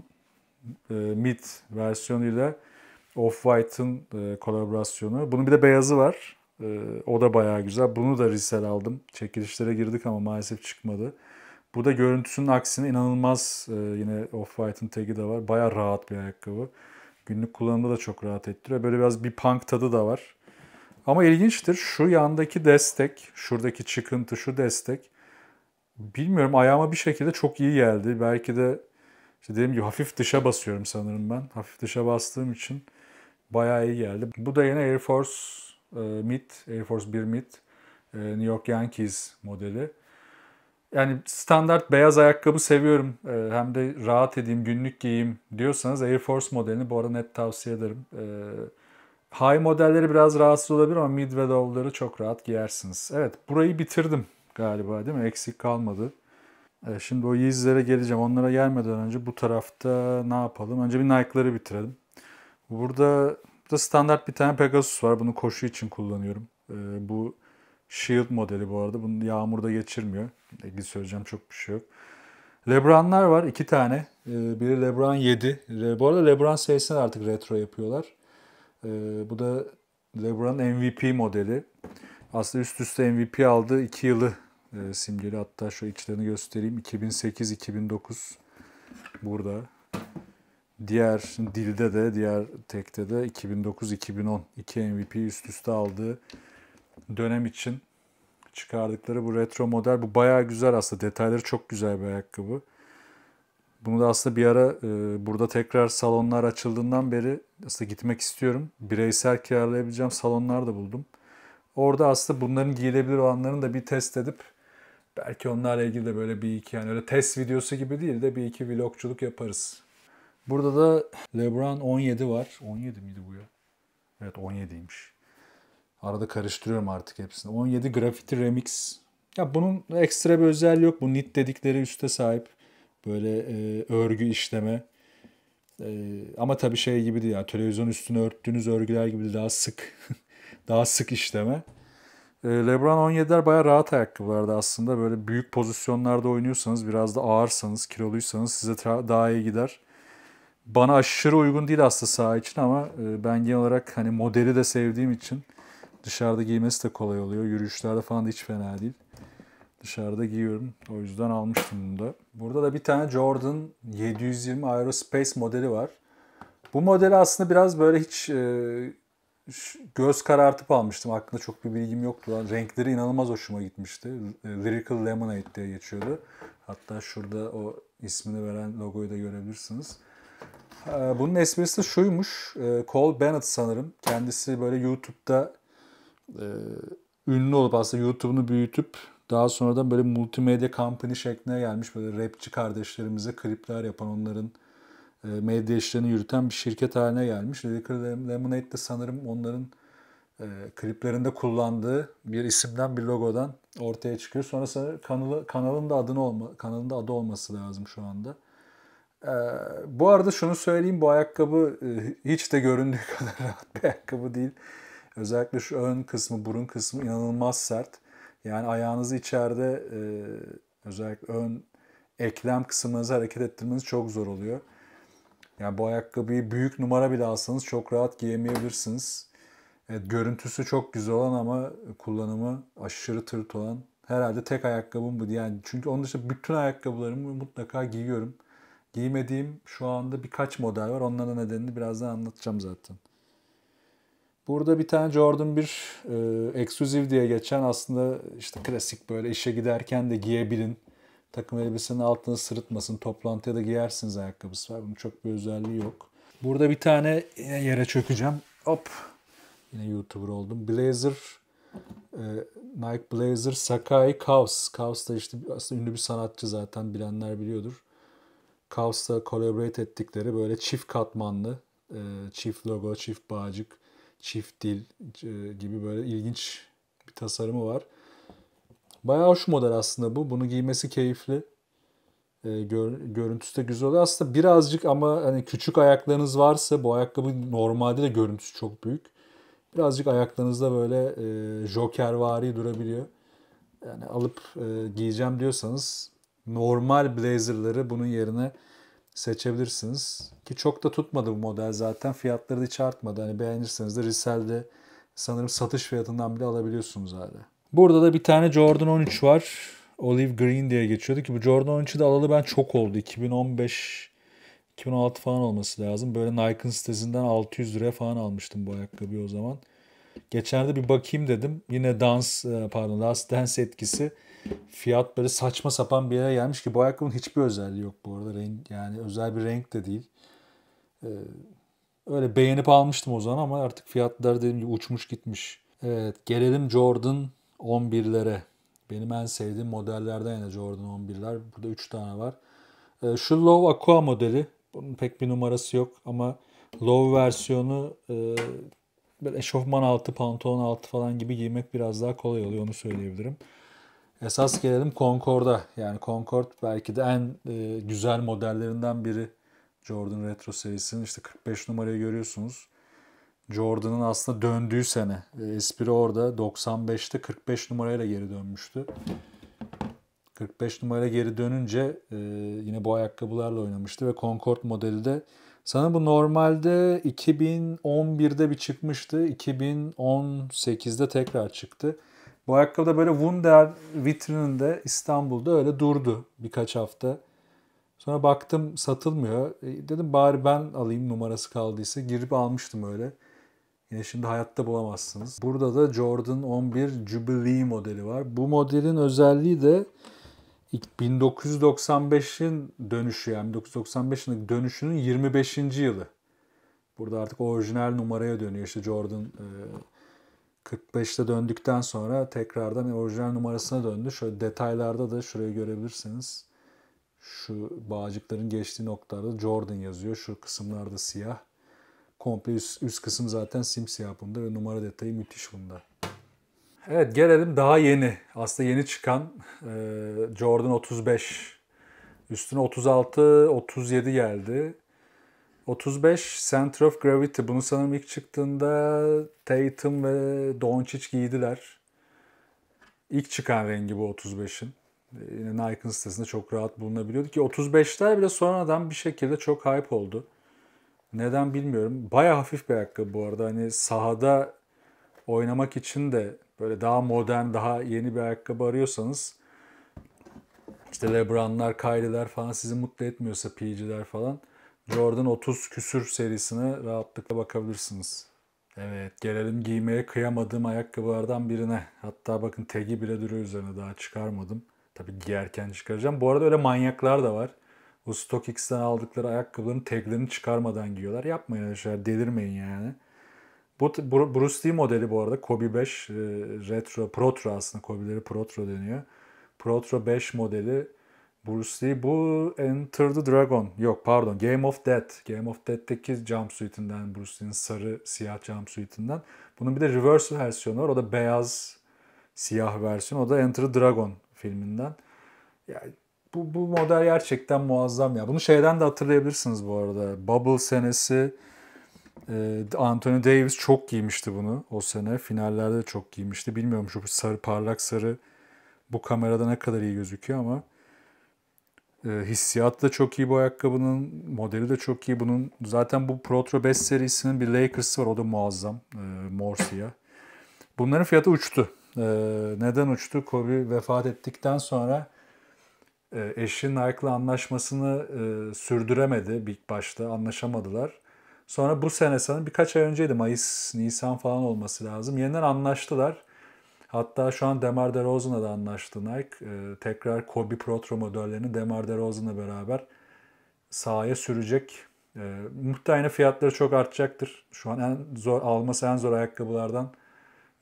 e, mid versiyonuyla Off-White'ın e, kolaborasyonu. Bunun bir de beyazı var. E, o da bayağı güzel. Bunu da resel aldım. Çekilişlere girdik ama maalesef çıkmadı. Bu da görüntüsünün aksine inanılmaz e, yine Off-White'ın tagi de var. Bayağı rahat bir ayakkabı. Günlük kullanımda da çok rahat ettiriyor. Böyle biraz bir punk tadı da var. Ama ilginçtir. Şu yandaki destek, şuradaki çıkıntı, şu destek. Bilmiyorum ayağıma bir şekilde çok iyi geldi. Belki de işte dediğim gibi hafif dışa basıyorum sanırım ben. Hafif dışa bastığım için bayağı iyi geldi. Bu da yine Air Force e, Mid, Air Force 1 Mid, e, New York Yankees modeli. Yani standart beyaz ayakkabı seviyorum. E, hem de rahat edeyim, günlük giyeyim diyorsanız Air Force modelini bu arada net tavsiye ederim. E, high modelleri biraz rahatsız olabilir ama mid ve low'ları çok rahat giyersiniz. Evet burayı bitirdim galiba değil mi? Eksik kalmadı. E, şimdi o Yeez'lere geleceğim. Onlara gelmeden önce bu tarafta ne yapalım? Önce bir Nike'ları bitirelim. Burada da standart bir tane Pegasus var. Bunu koşu için kullanıyorum. E, bu Shield modeli bu arada. Bunu yağmurda geçirmiyor. E, ilgili söyleyeceğim çok bir şey yok. Lebron'lar var. iki tane. Biri Lebron 7. Bu arada Lebron serisini artık retro yapıyorlar. Bu da LeBron MVP modeli. Aslında üst üste MVP aldı. 2 yılı e, simgeli. Hatta şu içlerini göstereyim. 2008-2009 burada. Diğer dilde de, diğer tekte de 2009-2010 iki MVP üst üste aldığı dönem için çıkardıkları bu retro model. Bu bayağı güzel aslında. Detayları çok güzel bir ayakkabı. Bunu da aslında bir ara e, burada tekrar salonlar açıldığından beri aslında gitmek istiyorum. Bireysel kiralayabileceğim salonlar da buldum. Orada aslında bunların giyilebilir olanların da bir test edip Belki onlarla ilgili de böyle bir iki yani öyle test videosu gibi değil de bir iki vlogculuk yaparız. Burada da LeBron 17 var. 17 miydi bu ya? Evet 17'ymiş. Arada karıştırıyorum artık hepsini. 17 Graffiti Remix. Ya bunun ekstra bir özelliği yok. Bu nit dedikleri üste sahip. Böyle e, örgü işleme. E, ama tabii şey gibi değil. Yani televizyon üstünü örttüğünüz örgüler gibi Daha sık. daha sık işleme. Ee, LeBron 17'ler baya rahat ayakkabılardı aslında. Böyle büyük pozisyonlarda oynuyorsanız, biraz da ağırsanız, kiloluysanız size daha iyi gider. Bana aşırı uygun değil aslında sağ için ama e, ben genel olarak hani modeli de sevdiğim için dışarıda giymesi de kolay oluyor. Yürüyüşlerde falan da hiç fena değil. Dışarıda giyiyorum. O yüzden almıştım bunu da. Burada da bir tane Jordan 720 Aerospace modeli var. Bu modeli aslında biraz böyle hiç e, göz karartıp almıştım. Hakkında çok bir bilgim yoktu. Lan. Renkleri inanılmaz hoşuma gitmişti. E, Lyrical Lemonade diye geçiyordu. Hatta şurada o ismini veren logoyu da görebilirsiniz. Ee, bunun esprisi de şuymuş. Ee, Cole Bennett sanırım. Kendisi böyle YouTube'da e, ünlü olup aslında YouTube'unu büyütüp daha sonradan böyle multimedya company şekline gelmiş. Böyle rapçi kardeşlerimize klipler yapan onların e, medya işlerini yürüten bir şirket haline gelmiş. Liquor Lemonade de sanırım onların e, kliplerinde kullandığı bir isimden bir logodan ortaya çıkıyor. Sonra sanırım kanalı, kanalın da adını olma, kanalın da adı olması lazım şu anda. E, bu arada şunu söyleyeyim bu ayakkabı e, hiç de göründüğü kadar rahat bir ayakkabı değil. Özellikle şu ön kısmı, burun kısmı inanılmaz sert. Yani ayağınızı içeride e, özellikle ön eklem kısmınızı hareket ettirmeniz çok zor oluyor. Yani bu ayakkabıyı büyük numara bile alsanız çok rahat giyemeyebilirsiniz. Evet, görüntüsü çok güzel olan ama kullanımı aşırı tırt olan herhalde tek ayakkabım bu. Yani çünkü onun dışında bütün ayakkabılarımı mutlaka giyiyorum. Giymediğim şu anda birkaç model var. Onların nedenini birazdan anlatacağım zaten. Burada bir tane Jordan 1 e, Exclusive diye geçen aslında işte klasik böyle işe giderken de giyebilin takım elbisenin altını sırıtmasın. Toplantıya da giyersiniz ayakkabısı var. Bunun çok bir özelliği yok. Burada bir tane e, yere çökeceğim. Hop. Yine YouTuber oldum. Blazer e, Nike Blazer Sakai Kaus. Kaus da işte aslında ünlü bir sanatçı zaten bilenler biliyordur. Kaus'la collaborate ettikleri böyle çift katmanlı, e, çift logo, çift bağcık, çift dil gibi böyle ilginç bir tasarımı var. Bayağı hoş model aslında bu. Bunu giymesi keyifli. E, gör, görüntüsü de güzel oluyor. Aslında birazcık ama hani küçük ayaklarınız varsa bu ayakkabı normalde de görüntüsü çok büyük. Birazcık ayaklarınızda böyle e, jokervari durabiliyor. Yani alıp e, giyeceğim diyorsanız normal blazerları bunun yerine seçebilirsiniz. Ki çok da tutmadı bu model zaten. Fiyatları da hiç artmadı. Hani beğenirseniz de Risel'de sanırım satış fiyatından bile alabiliyorsunuz hala. Burada da bir tane Jordan 13 var. Olive Green diye geçiyordu ki bu Jordan 13'ü de alalı ben çok oldu. 2015 2016 falan olması lazım. Böyle Nike'ın sitesinden 600 lira falan almıştım bu ayakkabıyı o zaman. Geçenlerde bir bakayım dedim. Yine dans e, pardon Last Dance etkisi fiyat böyle saçma sapan bir yere gelmiş ki bu ayakkabının hiçbir özelliği yok bu arada. Renk, yani özel bir renk de değil. Ee, öyle beğenip almıştım o zaman ama artık fiyatlar dedim ki uçmuş gitmiş. Evet gelelim Jordan 11'lere. Benim en sevdiğim modellerden yine Jordan 11'ler. Burada 3 tane var. E, şu Low Aqua modeli. Bunun pek bir numarası yok ama Low versiyonu e, böyle eşofman altı, pantolon altı falan gibi giymek biraz daha kolay oluyor onu söyleyebilirim. Esas gelelim Concord'a. Yani Concord belki de en e, güzel modellerinden biri Jordan Retro serisinin. işte 45 numarayı görüyorsunuz. Jordan'ın aslında döndüğü sene. E, espri orada 95'te 45 numarayla geri dönmüştü. 45 numarayla geri dönünce e, yine bu ayakkabılarla oynamıştı ve Concord modeli de Sana bu normalde 2011'de bir çıkmıştı. 2018'de tekrar çıktı. Bu ayakkabı da böyle Wunder vitrininde İstanbul'da öyle durdu birkaç hafta. Sonra baktım satılmıyor. E, dedim bari ben alayım numarası kaldıysa. Girip almıştım öyle. Yani şimdi hayatta bulamazsınız. Burada da Jordan 11 Jubilee modeli var. Bu modelin özelliği de 1995'in dönüşü yani 1995'in dönüşünün 25. yılı. Burada artık orijinal numaraya dönüyor. İşte Jordan 45'te e, döndükten sonra tekrardan orijinal numarasına döndü. Şöyle detaylarda da şurayı görebilirsiniz. Şu bağcıkların geçtiği noktada Jordan yazıyor. Şu kısımlarda siyah. Komple üst, üst kısım zaten simsiyah bunda ve numara detayı müthiş bunda. Evet gelelim daha yeni. Aslında yeni çıkan e, Jordan 35. Üstüne 36, 37 geldi. 35 Center of Gravity. Bunu sanırım ilk çıktığında Tatum ve Doncic giydiler. İlk çıkan rengi bu 35'in. Yine Nike'ın sitesinde çok rahat bulunabiliyordu ki 35'ler bile sonradan bir şekilde çok hype oldu. Neden bilmiyorum. Baya hafif bir ayakkabı bu arada. Hani sahada oynamak için de böyle daha modern, daha yeni bir ayakkabı arıyorsanız işte Lebron'lar, Kyrie'ler falan sizi mutlu etmiyorsa PG'ler falan Jordan 30 küsür serisine rahatlıkla bakabilirsiniz. Evet gelelim giymeye kıyamadığım ayakkabılardan birine. Hatta bakın tagi bile duruyor üzerine daha çıkarmadım. Tabi giyerken çıkaracağım. Bu arada öyle manyaklar da var. O StockX'ten aldıkları ayakkabıların taglerini çıkarmadan giyiyorlar. Yapmayın arkadaşlar delirmeyin yani. Bu Bruce Lee modeli bu arada Kobe 5 e, retro Protro aslında Kobe'leri Protro deniyor. Protro 5 modeli Bruce Lee bu Enter the Dragon yok pardon Game of Death Game of Death'teki jumpsuit'inden Bruce Lee'nin sarı siyah jumpsuit'inden bunun bir de reverse versiyonu var o da beyaz siyah versiyon o da Enter the Dragon filminden yani bu, bu model gerçekten muazzam ya. Bunu şeyden de hatırlayabilirsiniz bu arada. Bubble senesi e, Anthony Davis çok giymişti bunu o sene. Finallerde çok giymişti. Bilmiyorum şu sarı parlak sarı bu kamerada ne kadar iyi gözüküyor ama e, hissiyat da çok iyi bu ayakkabının. Modeli de çok iyi bunun. Zaten bu Protro 5 serisinin bir Lakers'ı var. O da muazzam. E, mor siyah. Bunların fiyatı uçtu. E, neden uçtu? Kobe vefat ettikten sonra e, eşi Nike'la anlaşmasını e, sürdüremedi ilk başta anlaşamadılar. Sonra bu sene sanırım birkaç ay önceydi Mayıs, Nisan falan olması lazım. Yeniden anlaştılar. Hatta şu an Demar DeRozan'la da anlaştı Nike. E, tekrar Kobe Protro modellerini Demar DeRozan'la beraber sahaya sürecek. E, muhtemelen fiyatları çok artacaktır. Şu an en zor alması en zor ayakkabılardan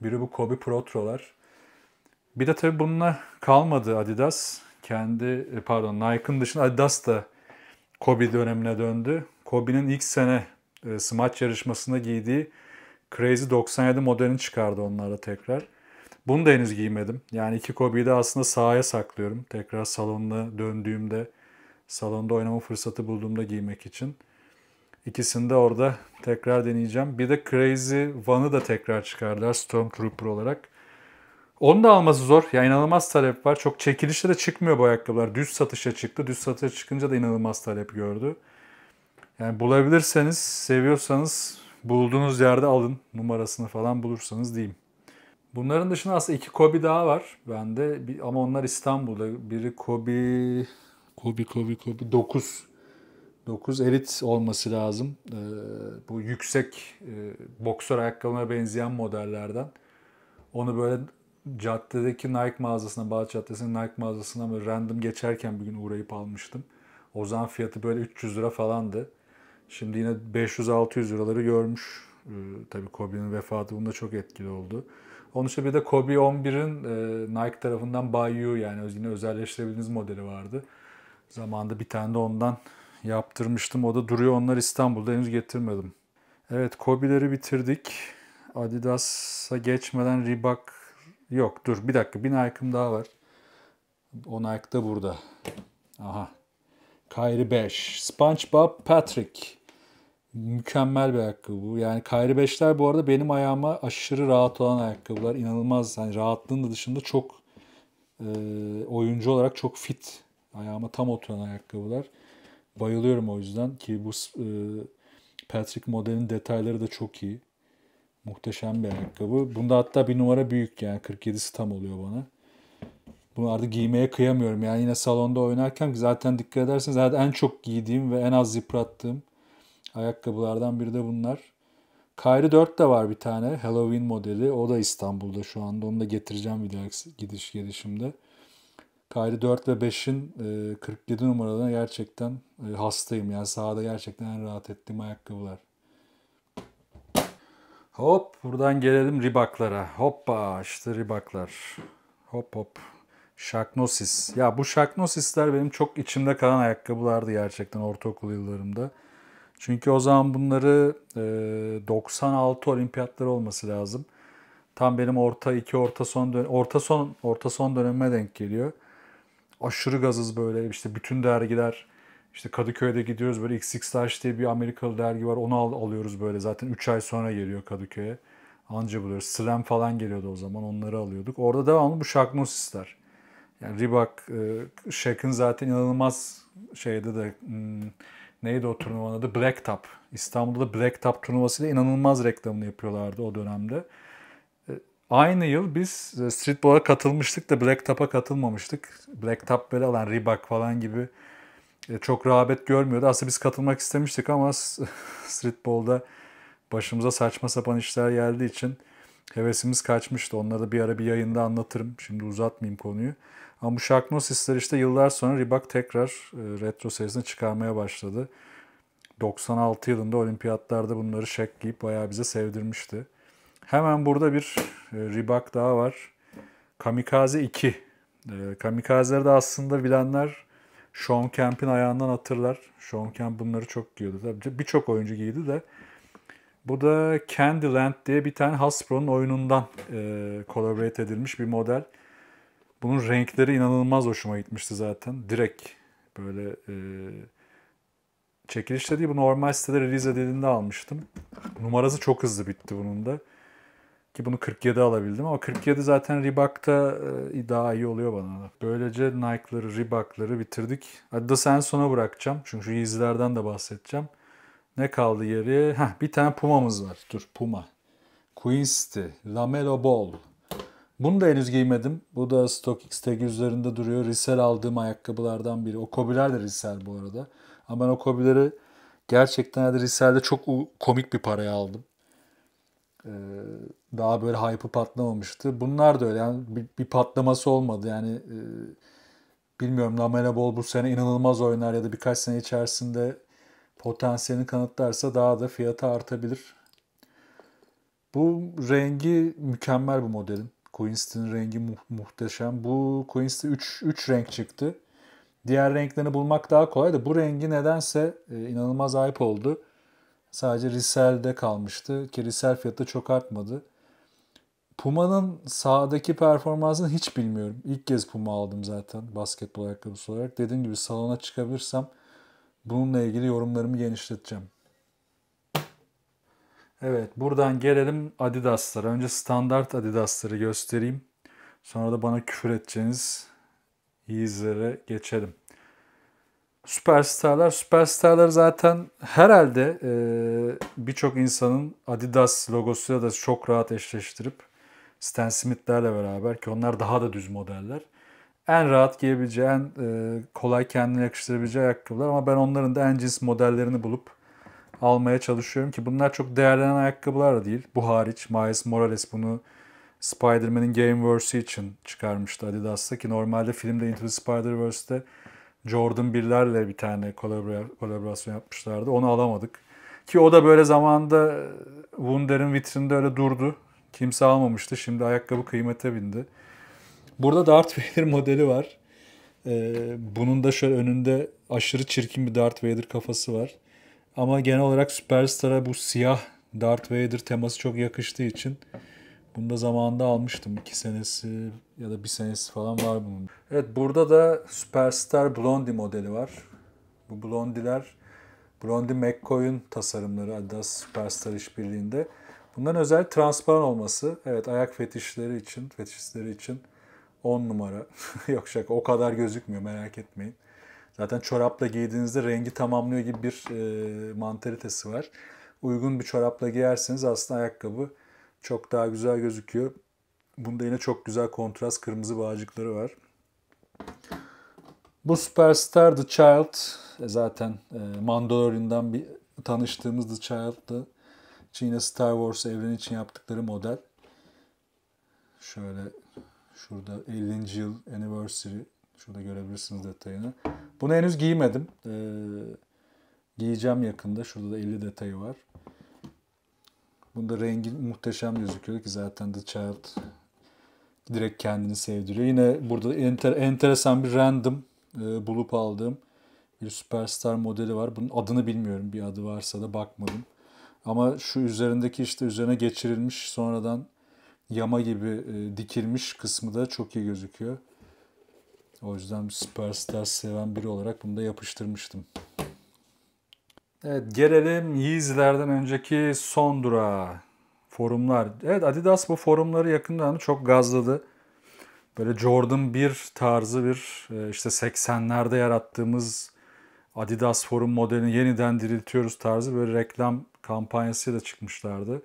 biri bu Kobe Protro'lar. Bir de tabii bununla kalmadı Adidas kendi e, pardon Nike'ın dışında Adidas da Kobe dönemine döndü. Kobe'nin ilk sene e, smaç yarışmasında giydiği Crazy 97 modelini çıkardı onlara tekrar. Bunu da henüz giymedim. Yani iki Kobe'yi de aslında sahaya saklıyorum. Tekrar salonuna döndüğümde, salonda oynama fırsatı bulduğumda giymek için. İkisini de orada tekrar deneyeceğim. Bir de Crazy Van'ı da tekrar çıkardılar Stormtrooper olarak. Onu da alması zor. Ya inanılmaz talep var. Çok çekilişte de çıkmıyor bu ayakkabılar. Düz satışa çıktı. Düz satışa çıkınca da inanılmaz talep gördü. Yani bulabilirseniz, seviyorsanız bulduğunuz yerde alın. Numarasını falan bulursanız diyeyim. Bunların dışında aslında iki Kobe daha var bende ama onlar İstanbul'da. Biri Kobe, Kobe, Kobe, Kobe 9 9 elit olması lazım. Ee, bu yüksek e, boksör ayakkabına benzeyen modellerden. Onu böyle caddedeki Nike mağazasına, Bağat Caddesi'nin Nike mağazasına böyle random geçerken bir gün uğrayıp almıştım. O zaman fiyatı böyle 300 lira falandı. Şimdi yine 500-600 liraları görmüş. Ee, tabii Kobe'nin vefatı bunda çok etkili oldu. Onun için bir de Kobe 11'in e, Nike tarafından Bayou yani yine özelleştirebildiğiniz modeli vardı. Zamanında bir tane de ondan yaptırmıştım. O da duruyor. Onlar İstanbul'da henüz getirmedim. Evet Kobe'leri bitirdik. Adidas'a geçmeden Reebok Yok dur bir dakika bir Nike'ım daha var. O Nike da burada. Aha. Kyrie 5. SpongeBob Patrick. Mükemmel bir ayakkabı. bu. Yani Kyrie 5'ler bu arada benim ayağıma aşırı rahat olan ayakkabılar. İnanılmaz. Yani rahatlığın da dışında çok e, oyuncu olarak çok fit. Ayağıma tam oturan ayakkabılar. Bayılıyorum o yüzden ki bu e, Patrick modelin detayları da çok iyi. Muhteşem bir ayakkabı. Bunda hatta bir numara büyük yani 47'si tam oluyor bana. Bunu artık giymeye kıyamıyorum. Yani yine salonda oynarken zaten dikkat ederseniz zaten en çok giydiğim ve en az yıprattığım ayakkabılardan biri de bunlar. Kyrie 4 de var bir tane Halloween modeli. O da İstanbul'da şu anda. Onu da getireceğim bir gidiş gelişimde. Kyrie 4 ve 5'in 47 e, numaralarına gerçekten e, hastayım. Yani sahada gerçekten en rahat ettiğim ayakkabılar. Hop buradan gelelim ribaklara. Hoppa işte ribaklar. Hop hop. Şaknosis. Ya bu şaknosisler benim çok içimde kalan ayakkabılardı gerçekten ortaokul yıllarımda. Çünkü o zaman bunları e, 96 olimpiyatları olması lazım. Tam benim orta iki orta son dön orta son orta son döneme denk geliyor. Aşırı gazız böyle işte bütün dergiler işte Kadıköy'de gidiyoruz böyle XXL diye bir Amerikalı dergi var onu al, alıyoruz böyle zaten 3 ay sonra geliyor Kadıköy'e. Anca buluyoruz. Slam falan geliyordu o zaman onları alıyorduk. Orada devamlı bu şaknosisler. Yani Reebok, Shaq'ın e, zaten inanılmaz şeyde de hmm, neydi o turnuvanın adı? Black Top. İstanbul'da Black turnuvası turnuvasıyla inanılmaz reklamını yapıyorlardı o dönemde. E, aynı yıl biz e, Streetball'a katılmıştık da Black Top'a katılmamıştık. Black Top böyle alan Reebok falan gibi çok rağbet görmüyordu. Aslında biz katılmak istemiştik ama streetball'da başımıza saçma sapan işler geldiği için hevesimiz kaçmıştı. Onları da bir ara bir yayında anlatırım. Şimdi uzatmayayım konuyu. Ama bu Sharknosis'ler işte yıllar sonra Reebok tekrar e, retro serisini çıkarmaya başladı. 96 yılında olimpiyatlarda bunları şek giyip bayağı bize sevdirmişti. Hemen burada bir e, Reebok daha var. Kamikaze 2. E, Kamikazeleri de aslında bilenler Sean Kemp'in ayağından atırlar. Sean Kemp bunları çok giyiyordu. Tabii birçok oyuncu giydi de. Bu da Candyland diye bir tane Hasbro'nun oyunundan e, collaborate edilmiş bir model. Bunun renkleri inanılmaz hoşuma gitmişti zaten. Direkt böyle e, çekilişte değil bu normal sitede release edildiğinde almıştım. Numarası çok hızlı bitti bunun da. Ki bunu 47 alabildim ama 47 zaten Reebok'ta e, daha iyi oluyor bana Böylece Nike'ları, Reebok'ları bitirdik. Adidas'ı sen sona bırakacağım. Çünkü şu Yeezy'lerden de bahsedeceğim. Ne kaldı geriye? Heh, bir tane Puma'mız var. Dur Puma. Queen City, Lamelo Ball. Bunu da henüz giymedim. Bu da StockX tag üzerinde duruyor. Risel aldığım ayakkabılardan biri. O kobiler de Risel bu arada. Ama ben o kobileri gerçekten de Risel'de çok komik bir paraya aldım. Ee, daha böyle hype'ı patlamamıştı. Bunlar da öyle yani bir, bir patlaması olmadı yani e, bilmiyorum Lamela Ball bu sene inanılmaz oynar ya da birkaç sene içerisinde potansiyelini kanıtlarsa daha da fiyatı artabilir. Bu rengi mükemmel bu modelin. Queenstown rengi mu- muhteşem. Bu Queenstown 3, 3 renk çıktı. Diğer renklerini bulmak daha kolay da bu rengi nedense e, inanılmaz ayıp oldu. Sadece Risel'de kalmıştı ki Risel fiyatı çok artmadı. Puma'nın sahadaki performansını hiç bilmiyorum. İlk kez Puma aldım zaten basketbol ayakkabısı olarak. Dediğim gibi salona çıkabilirsem bununla ilgili yorumlarımı genişleteceğim. Evet buradan gelelim Adidas'lara. Önce standart Adidas'ları göstereyim. Sonra da bana küfür edeceğiniz Yeez'lere geçelim. Süperstarlar. Süperstarlar zaten herhalde e, birçok insanın Adidas logosuyla da çok rahat eşleştirip Stan Smith'lerle beraber ki onlar daha da düz modeller. En rahat giyebileceği, en e, kolay kendine yakıştırabileceği ayakkabılar ama ben onların da en cins modellerini bulup almaya çalışıyorum ki bunlar çok değerlenen ayakkabılar da değil. Bu hariç Miles Morales bunu Spider-Man'in Gameverse'i için çıkarmıştı Adidas'ta ki normalde filmde Into the Spider-Verse'de Jordan 1'lerle bir tane kolaborasyon yapmışlardı. Onu alamadık. Ki o da böyle zamanda Wunder'in vitrinde öyle durdu. Kimse almamıştı. Şimdi ayakkabı kıymete bindi. Burada Darth Vader modeli var. Ee, bunun da şöyle önünde aşırı çirkin bir Darth Vader kafası var. Ama genel olarak Superstar'a bu siyah Darth Vader teması çok yakıştığı için bunu da zamanında almıştım. iki senesi ya da bir senesi falan var bunun. Evet burada da Superstar Blondie modeli var. Bu Blondie'ler Blondie McCoy'un tasarımları Adidas Superstar işbirliğinde. Bunların özel transparan olması. Evet ayak fetişleri için, fetişleri için 10 numara. Yok şaka o kadar gözükmüyor merak etmeyin. Zaten çorapla giydiğinizde rengi tamamlıyor gibi bir e, mantalitesi var. Uygun bir çorapla giyerseniz aslında ayakkabı çok daha güzel gözüküyor. Bunda yine çok güzel kontrast kırmızı bağcıkları var. Bu Superstar The Child e, zaten e, Mandalorian'dan bir tanıştığımız The Child'dı. Yine Star Wars evreni için yaptıkları model. Şöyle şurada 50. yıl anniversary. Şurada görebilirsiniz detayını. Bunu henüz giymedim. Ee, giyeceğim yakında. Şurada da 50 detayı var. Bunda rengi muhteşem gözüküyor ki zaten The Child direkt kendini sevdiriyor. Yine burada enter, enteresan bir random e, bulup aldığım bir süperstar modeli var. Bunun adını bilmiyorum. Bir adı varsa da bakmadım. Ama şu üzerindeki işte üzerine geçirilmiş sonradan yama gibi e, dikilmiş kısmı da çok iyi gözüküyor. O yüzden süperstar seven biri olarak bunu da yapıştırmıştım. Evet gelelim Yeezy'lerden önceki son durağa. Forumlar. Evet Adidas bu forumları yakından çok gazladı. Böyle Jordan 1 tarzı bir e, işte 80'lerde yarattığımız Adidas forum modelini yeniden diriltiyoruz tarzı böyle reklam kampanyasıyla çıkmışlardı.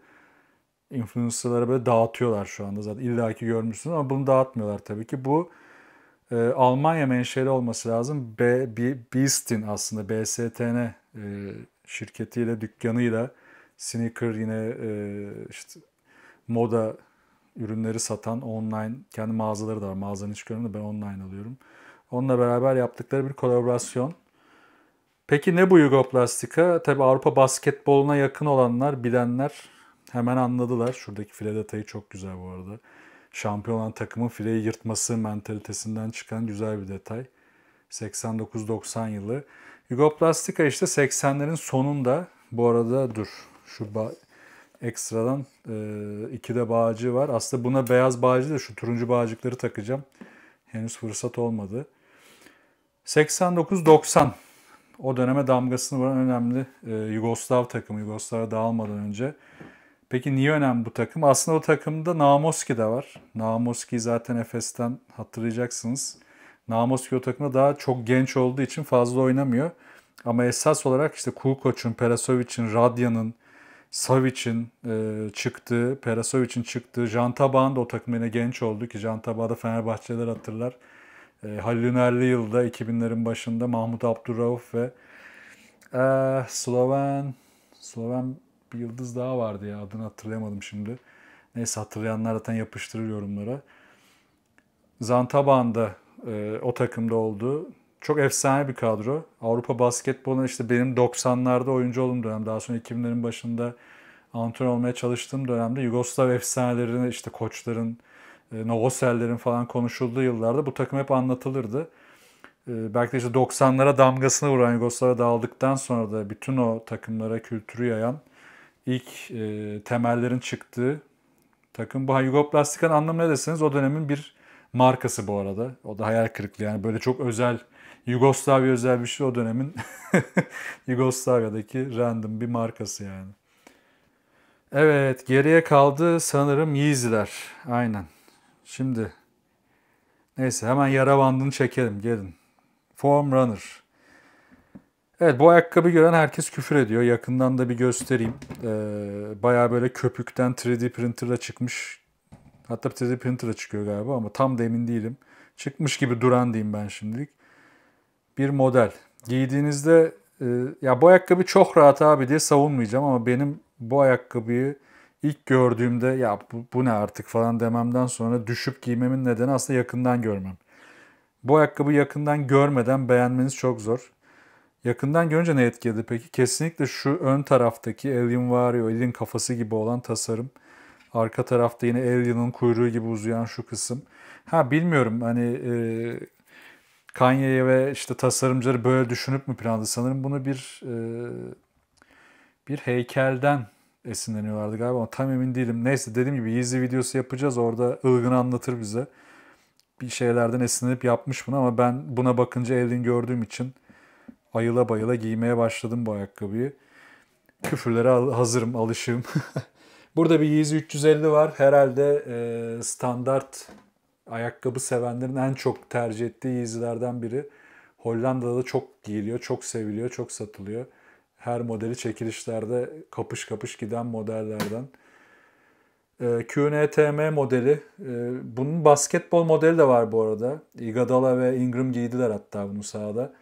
Influencer'lara böyle dağıtıyorlar şu anda zaten illaki görmüşsünüz ama bunu dağıtmıyorlar tabii ki. Bu e, Almanya menşeli olması lazım. B, B, Beastin aslında BSTN e, şirketiyle dükkanıyla sneaker yine e, işte moda ürünleri satan online kendi mağazaları da var. Mağazanın hiç görmüyorum da ben online alıyorum. Onunla beraber yaptıkları bir kolaborasyon. Peki ne bu plastika? Tabi Avrupa basketboluna yakın olanlar, bilenler hemen anladılar. Şuradaki file detayı çok güzel bu arada şampiyon olan takımın fileyi yırtması mentalitesinden çıkan güzel bir detay. 89-90 yılı. Hugo Plastica işte 80'lerin sonunda bu arada dur şu ekstradan e, iki de bağcı var. Aslında buna beyaz bağcı da şu turuncu bağcıkları takacağım. Henüz fırsat olmadı. 89-90 o döneme damgasını vuran önemli e, Yugoslav takımı. Yugoslav'a dağılmadan önce Peki niye önemli bu takım? Aslında o takımda Namoski de var. Namoski zaten Efes'ten hatırlayacaksınız. Namoski o takımda daha çok genç olduğu için fazla oynamıyor. Ama esas olarak işte Kulkoç'un, Perasovic'in, Radya'nın, Savic'in e, çıktığı, Perasovic'in çıktığı, Jantabağ'ın da o takımda yine genç oldu ki Jantabağ'da Fenerbahçeler hatırlar. E, Halil Ünerli yılda 2000'lerin başında Mahmut Abdurrauf ve e, Sloven Sloven bir yıldız daha vardı ya adını hatırlayamadım şimdi. Neyse hatırlayanlar zaten yapıştırır yorumlara. Zantaban da e, o takımda oldu. Çok efsane bir kadro. Avrupa basketboluna işte benim 90'larda oyuncu olduğum dönem, daha sonra 2000'lerin başında antrenör olmaya çalıştığım dönemde Yugoslav efsanelerini işte koçların, e, Novosel'lerin falan konuşulduğu yıllarda bu takım hep anlatılırdı. E, belki de işte 90'lara damgasını vuran Yugoslav'a dağıldıktan sonra da bütün o takımlara kültürü yayan ilk e, temellerin çıktığı takım. Bu Yugoslastika'nın anlamı ne deseniz o dönemin bir markası bu arada. O da hayal kırıklığı yani böyle çok özel Yugoslavya özel bir şey o dönemin Yugoslavya'daki random bir markası yani. Evet geriye kaldı sanırım Yeezy'ler. Aynen. Şimdi neyse hemen yara bandını çekelim gelin. Form Runner. Evet bu ayakkabı gören herkes küfür ediyor. Yakından da bir göstereyim. Ee, Baya böyle köpükten 3D printer'la çıkmış. Hatta 3D printer'la çıkıyor galiba ama tam da emin değilim. Çıkmış gibi duran diyeyim ben şimdilik. Bir model. Giydiğinizde e, ya bu ayakkabı çok rahat abi diye savunmayacağım ama benim bu ayakkabıyı ilk gördüğümde ya bu, bu ne artık falan dememden sonra düşüp giymemin nedeni aslında yakından görmem. Bu ayakkabı yakından görmeden beğenmeniz çok zor. Yakından görünce ne etkiledi peki? Kesinlikle şu ön taraftaki Alien var ya, Alien kafası gibi olan tasarım. Arka tarafta yine Alien'ın kuyruğu gibi uzayan şu kısım. Ha bilmiyorum hani e, Kanye'ye ve işte tasarımcıları böyle düşünüp mü planladı? Sanırım bunu bir e, bir heykelden esinleniyorlardı galiba ama tam emin değilim. Neyse dediğim gibi Yeezy videosu yapacağız orada ılgın anlatır bize. Bir şeylerden esinlenip yapmış bunu ama ben buna bakınca Alien gördüğüm için bayıla bayıla giymeye başladım bu ayakkabıyı. Küfürlere hazırım, alışığım. Burada bir Yeezy 350 var. Herhalde e, standart ayakkabı sevenlerin en çok tercih ettiği Yeezy'lerden biri. Hollanda'da da çok giyiliyor, çok seviliyor, çok satılıyor. Her modeli çekilişlerde kapış kapış giden modellerden. E, QNTM modeli. E, bunun basketbol modeli de var bu arada. Igadala ve Ingram giydiler hatta bunu sahada.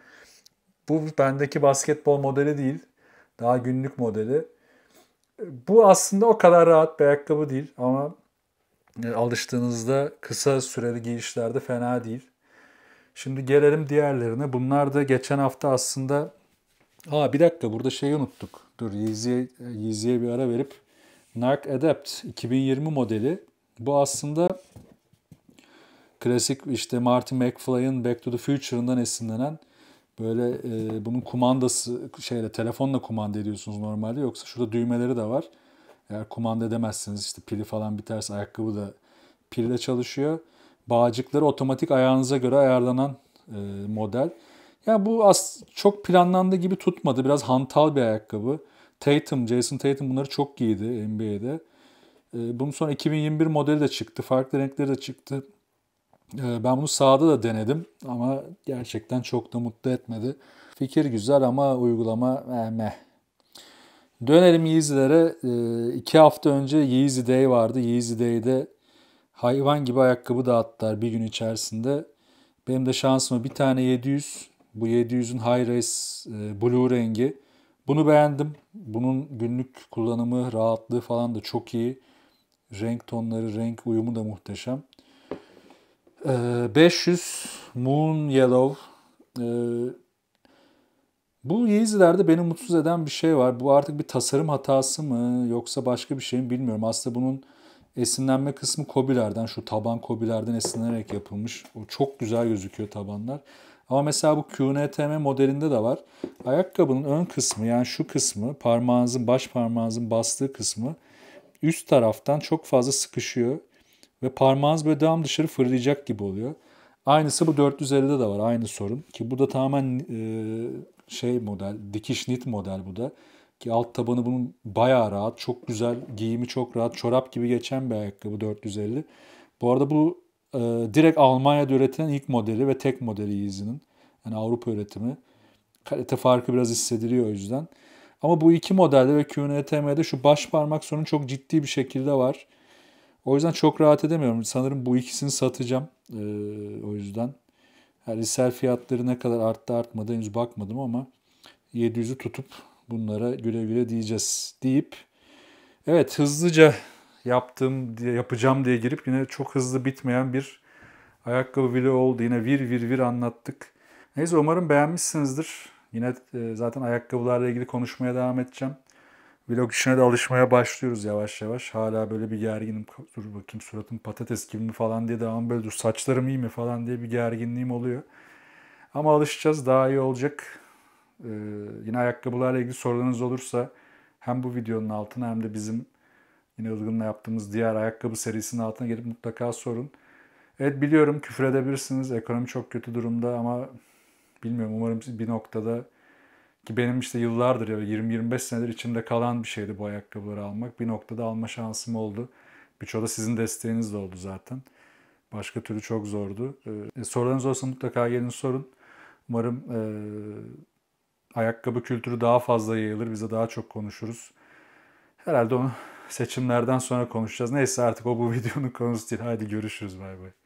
Bu bendeki basketbol modeli değil. Daha günlük modeli. Bu aslında o kadar rahat bir ayakkabı değil ama e, alıştığınızda kısa süreli giyişlerde fena değil. Şimdi gelelim diğerlerine. Bunlar da geçen hafta aslında... Aa bir dakika burada şeyi unuttuk. Dur e, Yeezy'ye Yeezy bir ara verip Nark Adapt 2020 modeli. Bu aslında klasik işte Martin McFly'ın Back to the Future'ından esinlenen Böyle e, bunun kumandası şeyle telefonla kumanda ediyorsunuz normalde. Yoksa şurada düğmeleri de var. Eğer kumanda edemezsiniz işte pili falan biterse ayakkabı da pille çalışıyor. Bağcıkları otomatik ayağınıza göre ayarlanan e, model. Yani bu as çok planlandığı gibi tutmadı. Biraz hantal bir ayakkabı. Tatum, Jason Tatum bunları çok giydi NBA'de. E, bunun sonra 2021 modeli de çıktı. Farklı renkleri de çıktı. Ee, ben bunu sahada da denedim ama gerçekten çok da mutlu etmedi. Fikir güzel ama uygulama eh, meh. Dönelim Yeezy'lere. Ee, iki hafta önce Yeezy Day vardı. Yeezy Day'de hayvan gibi ayakkabı dağıttılar bir gün içerisinde. Benim de şansıma bir tane 700. Bu 700'ün high res e, Blue rengi. Bunu beğendim. Bunun günlük kullanımı, rahatlığı falan da çok iyi. Renk tonları, renk uyumu da muhteşem. 500 ee, Moon Yellow. Ee, bu Yeezy'lerde beni mutsuz eden bir şey var. Bu artık bir tasarım hatası mı yoksa başka bir şey mi bilmiyorum. Aslında bunun esinlenme kısmı Kobilerden, şu taban Kobilerden esinlenerek yapılmış. O çok güzel gözüküyor tabanlar. Ama mesela bu QNTM modelinde de var. Ayakkabının ön kısmı yani şu kısmı parmağınızın baş parmağınızın bastığı kısmı üst taraftan çok fazla sıkışıyor ve parmağınız böyle devam dışarı fırlayacak gibi oluyor. Aynısı bu 450'de de var aynı sorun ki bu da tamamen e, şey model dikiş nit model bu da ki alt tabanı bunun bayağı rahat çok güzel giyimi çok rahat çorap gibi geçen bir ayakkabı 450. Bu arada bu e, direkt Almanya'da üretilen ilk modeli ve tek modeli Yeezy'nin yani Avrupa üretimi. Kalite farkı biraz hissediliyor o yüzden. Ama bu iki modelde ve QNTM'de şu baş parmak sorunu çok ciddi bir şekilde var. O yüzden çok rahat edemiyorum. Sanırım bu ikisini satacağım. Ee, o yüzden yani risel fiyatları ne kadar arttı artmadı henüz bakmadım ama 700'ü tutup bunlara güle güle diyeceğiz deyip evet hızlıca yaptığım diye yapacağım diye girip yine çok hızlı bitmeyen bir ayakkabı bile oldu. Yine vir vir vir anlattık. Neyse umarım beğenmişsinizdir. Yine e, zaten ayakkabılarla ilgili konuşmaya devam edeceğim. Vlog işine de alışmaya başlıyoruz yavaş yavaş. Hala böyle bir gerginim. Dur bakayım suratım patates gibi mi falan diye devam böyle dur saçlarım iyi mi falan diye bir gerginliğim oluyor. Ama alışacağız daha iyi olacak. Ee, yine ayakkabılarla ilgili sorularınız olursa hem bu videonun altına hem de bizim yine Ilgın'la yaptığımız diğer ayakkabı serisinin altına gelip mutlaka sorun. Evet biliyorum küfür edebilirsiniz. Ekonomi çok kötü durumda ama bilmiyorum umarım bir noktada ki benim işte yıllardır ya 20-25 senedir içimde kalan bir şeydi bu ayakkabıları almak. Bir noktada alma şansım oldu. Birçoğu da sizin desteğiniz de oldu zaten. Başka türlü çok zordu. Ee, e, sorularınız olsa mutlaka gelin sorun. Umarım e, ayakkabı kültürü daha fazla yayılır. Bize daha çok konuşuruz. Herhalde onu seçimlerden sonra konuşacağız. Neyse artık o bu videonun konusu değil. Haydi görüşürüz. Bay bay.